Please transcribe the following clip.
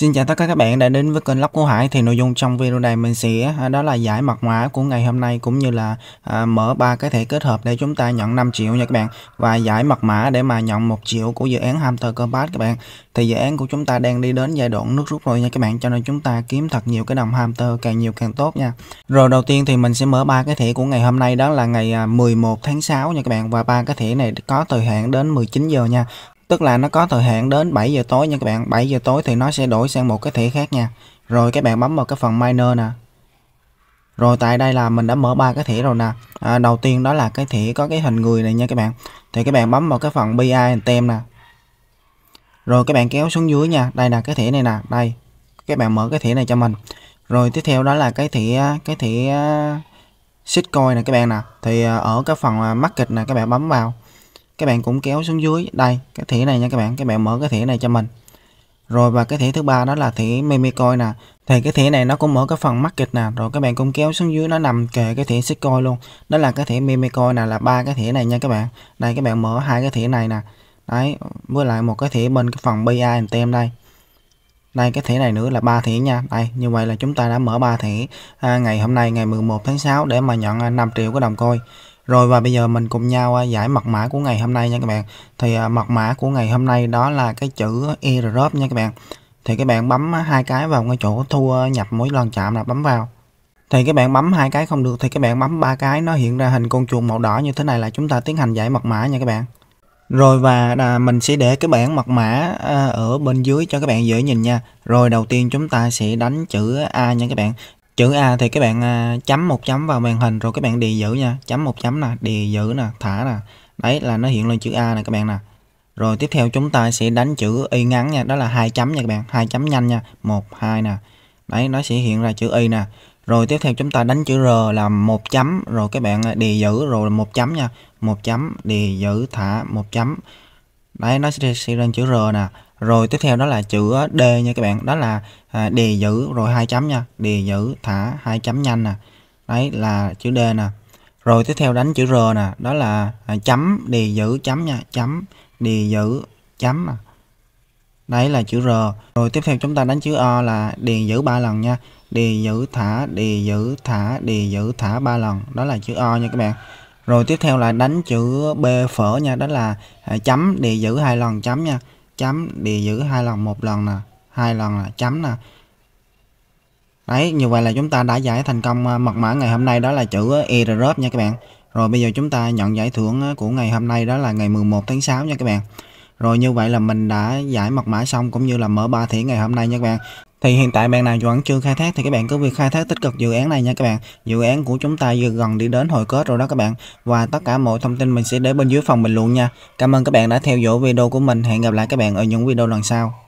Xin chào tất cả các bạn đã đến với kênh Lóc của Hải thì nội dung trong video này mình sẽ à, đó là giải mật mã của ngày hôm nay cũng như là à, mở ba cái thẻ kết hợp để chúng ta nhận 5 triệu nha các bạn và giải mật mã để mà nhận 1 triệu của dự án Hamster Combat các bạn. Thì dự án của chúng ta đang đi đến giai đoạn nước rút rồi nha các bạn cho nên chúng ta kiếm thật nhiều cái đồng Hamster càng nhiều càng tốt nha. Rồi đầu tiên thì mình sẽ mở ba cái thẻ của ngày hôm nay đó là ngày 11 à, tháng 6 nha các bạn và ba cái thẻ này có thời hạn đến 19 giờ nha tức là nó có thời hạn đến 7 giờ tối nha các bạn 7 giờ tối thì nó sẽ đổi sang một cái thẻ khác nha rồi các bạn bấm vào cái phần miner nè rồi tại đây là mình đã mở ba cái thẻ rồi nè à, đầu tiên đó là cái thẻ có cái hình người này nha các bạn thì các bạn bấm vào cái phần bi tem nè rồi các bạn kéo xuống dưới nha đây là cái thẻ này nè đây các bạn mở cái thẻ này cho mình rồi tiếp theo đó là cái thẻ cái thẻ à, shitcoin nè các bạn nè thì à, ở cái phần à, market nè các bạn bấm vào các bạn cũng kéo xuống dưới đây cái thẻ này nha các bạn các bạn mở cái thẻ này cho mình rồi và cái thẻ thứ ba đó là thẻ memicoin nè thì cái thẻ này nó cũng mở cái phần market nè rồi các bạn cũng kéo xuống dưới nó nằm kề cái thẻ sitcoin luôn đó là cái thẻ memicoin nè là ba cái thẻ này nha các bạn đây các bạn mở hai cái thẻ này nè đấy với lại một cái thẻ bên cái phần bi tem đây đây cái thẻ này nữa là ba thẻ nha đây như vậy là chúng ta đã mở ba thẻ à, ngày hôm nay ngày 11 tháng 6 để mà nhận 5 triệu cái đồng coi rồi và bây giờ mình cùng nhau à, giải mật mã của ngày hôm nay nha các bạn. Thì à, mật mã của ngày hôm nay đó là cái chữ airdrop nha các bạn. Thì các bạn bấm à, hai cái vào cái chỗ thu nhập mỗi lần chạm là bấm vào. Thì các bạn bấm hai cái không được thì các bạn bấm ba cái nó hiện ra hình con chuột màu đỏ như thế này là chúng ta tiến hành giải mật mã nha các bạn. Rồi và à, mình sẽ để cái bảng mật mã à, ở bên dưới cho các bạn dễ nhìn nha. Rồi đầu tiên chúng ta sẽ đánh chữ A nha các bạn chữ A thì các bạn à, chấm một chấm vào màn hình rồi các bạn địa giữ nha chấm một chấm nè địa giữ nè thả nè đấy là nó hiện lên chữ A nè các bạn nè rồi tiếp theo chúng ta sẽ đánh chữ y ngắn nha đó là hai chấm nha các bạn hai chấm nhanh nha một hai nè đấy nó sẽ hiện ra chữ y nè rồi tiếp theo chúng ta đánh chữ R là một chấm rồi các bạn à, địa giữ rồi một chấm nha một chấm địa giữ thả một chấm đấy nó sẽ, sẽ lên chữ R nè rồi tiếp theo đó là chữ D nha các bạn đó là à, đề giữ rồi hai chấm nha đề giữ thả hai chấm nhanh nè đấy là chữ D nè rồi tiếp theo đánh chữ R nè đó là à, chấm đề giữ chấm nha chấm đề giữ chấm nè. đấy là chữ R rồi tiếp theo chúng ta đánh chữ O là đề giữ ba lần nha đề giữ thả đề giữ thả đề giữ thả ba lần đó là chữ O nha các bạn rồi tiếp theo là đánh chữ B phở nha đó là à, chấm đề giữ hai lần chấm nha chấm địa giữ hai lần một lần nè hai lần là chấm nè đấy như vậy là chúng ta đã giải thành công à, mật mã ngày hôm nay đó là chữ à, error nha các bạn rồi bây giờ chúng ta nhận giải thưởng à, của ngày hôm nay đó là ngày 11 tháng 6 nha các bạn rồi như vậy là mình đã giải mật mã xong cũng như là mở ba thẻ ngày hôm nay nha các bạn. Thì hiện tại bạn nào vẫn chưa khai thác thì các bạn cứ việc khai thác tích cực dự án này nha các bạn. Dự án của chúng ta vừa gần đi đến hồi kết rồi đó các bạn. Và tất cả mọi thông tin mình sẽ để bên dưới phần bình luận nha. Cảm ơn các bạn đã theo dõi video của mình. Hẹn gặp lại các bạn ở những video lần sau.